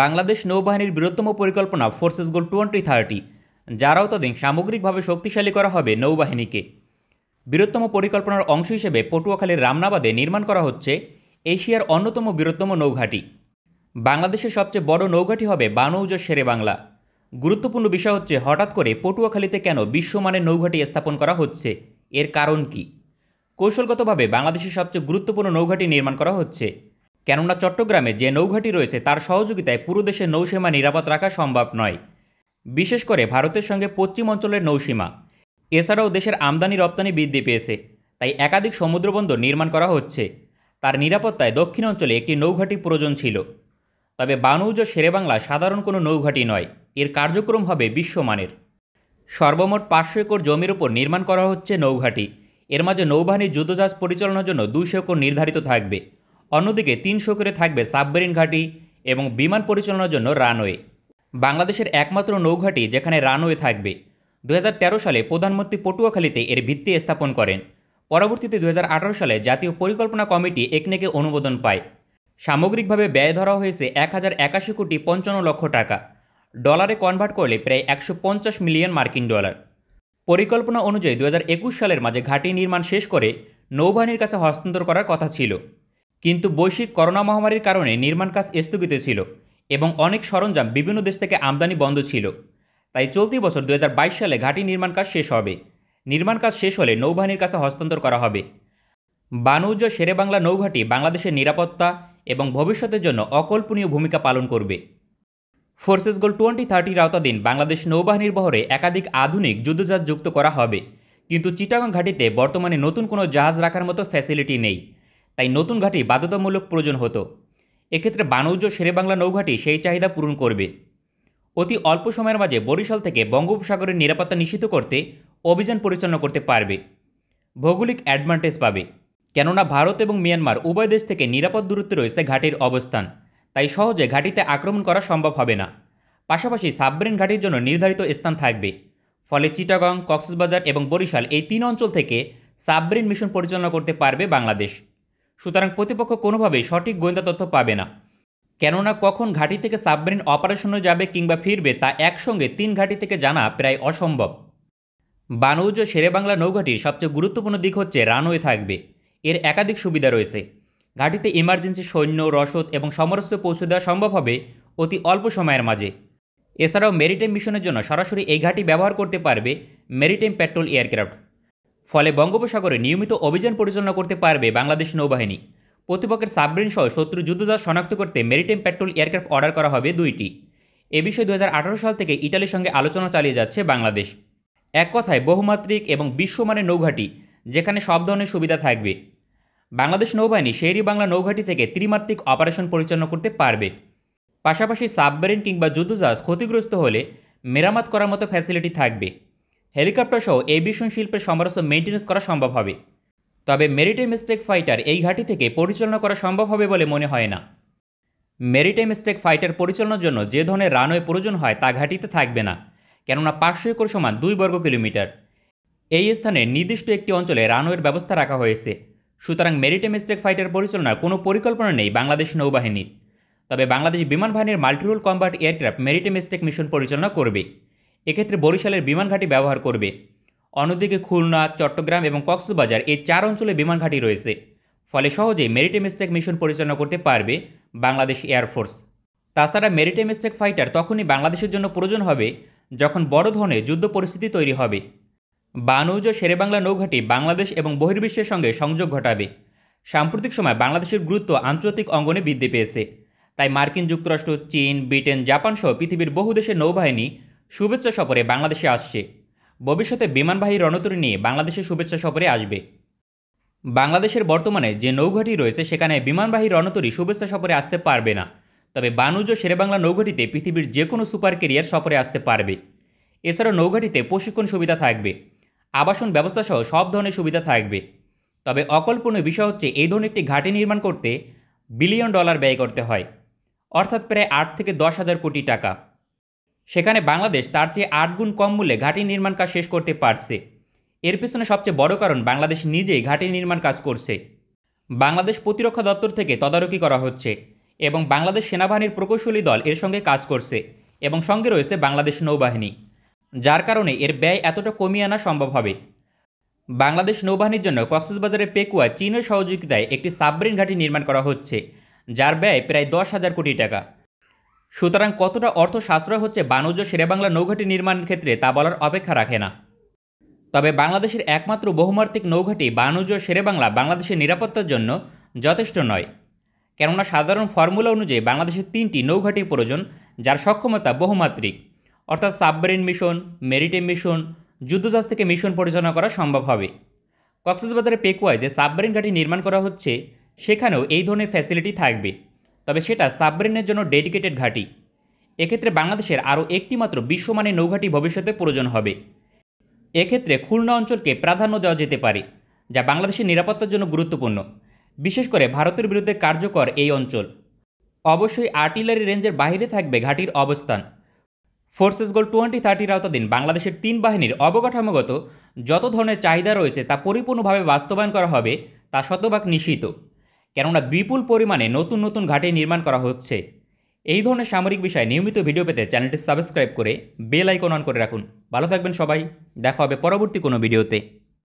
বাংলাদেশ নৌবাহিনীর বৃহত্তম পরিকল্পনা ফোর্সেস গোল টোয়েন্টি থার্টি যারাও তদিন সামগ্রিকভাবে শক্তিশালী করা হবে নৌবাহিনীকে বৃহত্তম পরিকল্পনার অংশ হিসেবে পটুয়াখালীর রামনাবাদে নির্মাণ করা হচ্ছে এশিয়ার অন্যতম বৃহত্তম নৌঘাঁটি বাংলাদেশের সবচেয়ে বড় নৌঘাঁটি হবে বানৌজ শেরে বাংলা গুরুত্বপূর্ণ বিষয় হচ্ছে হঠাৎ করে পটুয়াখালীতে কেন বিশ্বমানের নৌঘাঁটি স্থাপন করা হচ্ছে এর কারণ কি কৌশলগতভাবে বাংলাদেশের সবচেয়ে গুরুত্বপূর্ণ নৌঘাঁটি নির্মাণ করা হচ্ছে কেননা চট্টগ্রামে যে নৌঘাটি রয়েছে তার সহযোগিতায় পুরো দেশে নৌসীমা নিরাপদ রাখা সম্ভব নয় বিশেষ করে ভারতের সঙ্গে পশ্চিম অঞ্চলের নৌসীমা এছাড়াও দেশের আমদানি রপ্তানি বৃদ্ধি পেয়েছে তাই একাধিক সমুদ্রবন্দর নির্মাণ করা হচ্ছে তার নিরাপত্তায় দক্ষিণ অঞ্চলে একটি নৌঘাটি প্রয়োজন ছিল তবে বানৌজ শেরেবাংলা সাধারণ কোনো নৌঘাটি নয় এর কার্যক্রম হবে বিশ্বমানের সর্বমোট পাঁচশো একর জমির ওপর নির্মাণ করা হচ্ছে নৌঘাটি এর মাঝে নৌবাহিনীর যুদ্ধজাহাজ পরিচালনার জন্য দুশো একর নির্ধারিত থাকবে অন্যদিকে তিন করে থাকবে সাবমেরিন ঘাঁটি এবং বিমান পরিচালনার জন্য রানওয়ে বাংলাদেশের একমাত্র নৌঘাঁটি যেখানে রানওয়ে থাকবে দু সালে প্রধানমন্ত্রী পটুয়াখালীতে এর ভিত্তি স্থাপন করেন পরবর্তীতে দু সালে জাতীয় পরিকল্পনা কমিটি একনেকে অনুমোদন পায় সামগ্রিকভাবে ব্যয় ধরা হয়েছে এক হাজার একাশি কোটি পঞ্চান্ন লক্ষ টাকা ডলারে কনভার্ট করলে প্রায় একশো পঞ্চাশ মিলিয়ন মার্কিন ডলার পরিকল্পনা অনুযায়ী দু সালের মাঝে ঘাঁটি নির্মাণ শেষ করে নৌবাহিনীর কাছে হস্তান্তর করার কথা ছিল কিন্তু বৈশ্বিক করোনা মহামারীর কারণে নির্মাণ কাজ স্থগিত ছিল এবং অনেক সরঞ্জাম বিভিন্ন দেশ থেকে আমদানি বন্ধ ছিল তাই চলতি বছর দু সালে ঘাটি নির্মাণ কাজ শেষ হবে নির্মাণ কাজ শেষ হলে নৌবাহিনীর কাছে হস্তান্তর করা হবে বানৌজ শেরেবাংলা নৌঘাটি বাংলাদেশের নিরাপত্তা এবং ভবিষ্যতের জন্য অকল্পনীয় ভূমিকা পালন করবে ফোর্সেস গোল টোয়েন্টি থার্টির আওতাধীন বাংলাদেশ নৌবাহিনীর বহরে একাধিক আধুনিক যুদ্ধজাহাজ যুক্ত করা হবে কিন্তু চিটাগাং ঘাটিতে বর্তমানে নতুন কোনো জাহাজ রাখার মতো ফ্যাসিলিটি নেই তাই নতুন ঘাঁটি বাধ্যতামূলক প্রয়োজন হতো এক্ষেত্রে বাণিজ্য বাংলা নৌঘাটি সেই চাহিদা পূরণ করবে অতি অল্প সময়ের মাঝে বরিশাল থেকে বঙ্গোপসাগরের নিরাপত্তা নিশ্চিত করতে অভিযান পরিচালনা করতে পারবে ভৌগোলিক অ্যাডভান্টেজ পাবে কেননা ভারত এবং মিয়ানমার উভয় দেশ থেকে নিরাপদ দূরত্বে রয়েছে ঘাটির অবস্থান তাই সহজে ঘাটিতে আক্রমণ করা সম্ভব হবে না পাশাপাশি সাবমেরিন ঘাটির জন্য নির্ধারিত স্থান থাকবে ফলে চিটাগং কক্সবাজার এবং বরিশাল এই তিন অঞ্চল থেকে সাবমেরিন মিশন পরিচালনা করতে পারবে বাংলাদেশ সুতরাং প্রতিপক্ষ কোনোভাবেই সঠিক গোয়েন্দা তথ্য পাবে না কেননা কখন ঘাঁটি থেকে সাবমেরিন অপারেশনে যাবে কিংবা ফিরবে তা একসঙ্গে তিন ঘাঁটি থেকে জানা প্রায় অসম্ভব বানৌজ শেরেবাংলা নৌঘাটির সবচেয়ে গুরুত্বপূর্ণ দিক হচ্ছে রানওয়ে থাকবে এর একাধিক সুবিধা রয়েছে ঘাঁটিতে ইমার্জেন্সি সৈন্য রসদ এবং সমরস্য পৌঁছে দেওয়া সম্ভব হবে অতি অল্প সময়ের মাঝে এছাড়াও মেরিটাইম মিশনের জন্য সরাসরি এই ঘাঁটি ব্যবহার করতে পারবে মেরিটাইম পেট্রোল এয়ারক্রাফট ফলে বঙ্গোপসাগরে নিয়মিত অভিযান পরিচালনা করতে পারবে বাংলাদেশ নৌবাহিনী প্রতিপক্ষের সাবমেরিন সহ শত্রু যুদ্ধজাহাজ শনাক্ত করতে মেরিটাইম পেট্রোল এয়ারক্রাফট অর্ডার করা হবে দুইটি এ বিষয়ে দু সাল থেকে ইটালির সঙ্গে আলোচনা চালিয়ে যাচ্ছে বাংলাদেশ এক কথায় বহুমাত্রিক এবং বিশ্বমানের নৌঘাটি যেখানে সব ধরনের সুবিধা থাকবে বাংলাদেশ নৌবাহিনী শেরি বাংলা নৌঘাটি থেকে ত্রিমাত্রিক অপারেশন পরিচালনা করতে পারবে পাশাপাশি সাবমেরিন কিংবা যুদ্ধজাহাজ ক্ষতিগ্রস্ত হলে মেরামত করার মতো ফ্যাসিলিটি থাকবে হেলিকপ্টার সহ এভিয়েশন শিল্পের সমারস মেনটেন্স করা সম্ভব হবে তবে মেরিটাইম স্টেক ফাইটার এই ঘাঁটি থেকে পরিচালনা করা সম্ভব হবে বলে মনে হয় না মেরিটাইম স্টেক ফাইটার পরিচালনার জন্য যে ধরনের রানওয়ে প্রয়োজন হয় তা ঘাঁটিতে থাকবে না কেননা পাঁচশো একর সমান দুই বর্গ কিলোমিটার এই স্থানে নির্দিষ্ট একটি অঞ্চলে রানওয়ের ব্যবস্থা রাখা হয়েছে সুতরাং মেরিটাইম স্টেক ফাইটার পরিচালনার কোনো পরিকল্পনা নেই বাংলাদেশ নৌবাহিনীর তবে বাংলাদেশ বিমান বাহিনীর multirole combat aircraft maritime strike mission পরিচালনা করবে এক্ষেত্রে বরিশালের বিমানঘাটি ব্যবহার করবে অন্যদিকে খুলনা চট্টগ্রাম এবং কক্সবাজার এই চার অঞ্চলে বিমানঘাটি রয়েছে ফলে সহজেই মেরিটেম স্ট্রাইক মিশন পরিচালনা করতে পারবে বাংলাদেশ এয়ারফোর্স তাছাড়া মেরিটেম স্ট্রাইক ফাইটার তখনই বাংলাদেশের জন্য প্রয়োজন হবে যখন বড় ধরনের যুদ্ধ পরিস্থিতি তৈরি হবে বানৌজ শেরেবাংলা নৌঘাটি বাংলাদেশ এবং বহির্বিশ্বের সঙ্গে সংযোগ ঘটাবে সাম্প্রতিক সময় বাংলাদেশের গুরুত্ব আন্তর্জাতিক অঙ্গনে বৃদ্ধি পেয়েছে তাই মার্কিন যুক্তরাষ্ট্র চীন ব্রিটেন জাপান সহ পৃথিবীর বহু দেশের নৌবাহিনী শুভেচ্ছা সফরে বাংলাদেশে আসছে ভবিষ্যতে বিমানবাহী রণতরী নিয়ে বাংলাদেশে শুভেচ্ছা সফরে আসবে বাংলাদেশের বর্তমানে যে নৌঘাটি রয়েছে সেখানে বিমানবাহী রণতরী শুভেচ্ছা সফরে আসতে পারবে না তবে বানুজ ও শেরেবাংলা নৌঘাটিতে পৃথিবীর যে কোনো সুপার কেরিয়ার সফরে আসতে পারবে এছাড়া নৌঘাটিতে প্রশিক্ষণ সুবিধা থাকবে আবাসন ব্যবস্থা সহ সব ধরনের সুবিধা থাকবে তবে অকল্পনীয় বিষয় হচ্ছে এই ধরনের একটি ঘাঁটি নির্মাণ করতে বিলিয়ন ডলার ব্যয় করতে হয় অর্থাৎ প্রায় আট থেকে দশ হাজার কোটি টাকা সেখানে বাংলাদেশ তার চেয়ে আট গুণ কম মূল্যে ঘাঁটি নির্মাণ কাজ শেষ করতে পারছে এর পেছনে সবচেয়ে বড় কারণ বাংলাদেশ নিজেই ঘাঁটি নির্মাণ কাজ করছে বাংলাদেশ প্রতিরক্ষা দপ্তর থেকে তদারকি করা হচ্ছে এবং বাংলাদেশ সেনাবাহিনীর প্রকৌশলী দল এর সঙ্গে কাজ করছে এবং সঙ্গে রয়েছে বাংলাদেশ নৌবাহিনী যার কারণে এর ব্যয় এতটা কমিয়ে আনা সম্ভব হবে বাংলাদেশ নৌবাহিনীর জন্য কক্সবাজারের পেকুয়া চীনের সহযোগিতায় একটি সাবমেরিন ঘাঁটি নির্মাণ করা হচ্ছে যার ব্যয় প্রায় দশ হাজার কোটি টাকা সুতরাং কতটা অর্থ সাশ্রয় হচ্ছে বাণিজ্য বাংলা নৌঘাটি নির্মাণের ক্ষেত্রে তা বলার অপেক্ষা রাখে না তবে বাংলাদেশের একমাত্র বহুমাত্রিক নৌঘাটি বাণিজ্য বাংলা বাংলাদেশের নিরাপত্তার জন্য যথেষ্ট নয় কেননা সাধারণ ফর্মুলা অনুযায়ী বাংলাদেশের তিনটি নৌঘাটি প্রয়োজন যার সক্ষমতা বহুমাত্রিক অর্থাৎ সাবমেরিন মিশন মেরিটাইম মিশন যুদ্ধজাহাজ থেকে মিশন পরিচালনা করা সম্ভব হবে কক্সবাজারের পেকুয়ায় যে সাবমেরিন ঘাটি নির্মাণ করা হচ্ছে সেখানেও এই ধরনের ফ্যাসিলিটি থাকবে তবে সেটা সাবমেরিনের জন্য ডেডিকেটেড ঘাঁটি এক্ষেত্রে বাংলাদেশের আরও একটি মাত্র বিশ্বমানের নৌঘাঁটি ভবিষ্যতে প্রয়োজন হবে এক্ষেত্রে খুলনা অঞ্চলকে প্রাধান্য দেওয়া যেতে পারে যা বাংলাদেশের নিরাপত্তার জন্য গুরুত্বপূর্ণ বিশেষ করে ভারতের বিরুদ্ধে কার্যকর এই অঞ্চল অবশ্যই আর্টিলারি রেঞ্জের বাহিরে থাকবে ঘাঁটির অবস্থান ফোর্সেস গোল টোয়েন্টি থার্টির আওতাধীন বাংলাদেশের তিন বাহিনীর অবকাঠামোগত যত ধরনের চাহিদা রয়েছে তা পরিপূর্ণভাবে বাস্তবায়ন করা হবে তা শতভাগ নিশ্চিত কেননা বিপুল পরিমাণে নতুন নতুন ঘাটি নির্মাণ করা হচ্ছে এই ধরনের সামরিক বিষয়ে নিয়মিত ভিডিও পেতে চ্যানেলটি সাবস্ক্রাইব করে বেল আইকন অন করে রাখুন ভালো থাকবেন সবাই দেখা হবে পরবর্তী কোনো ভিডিওতে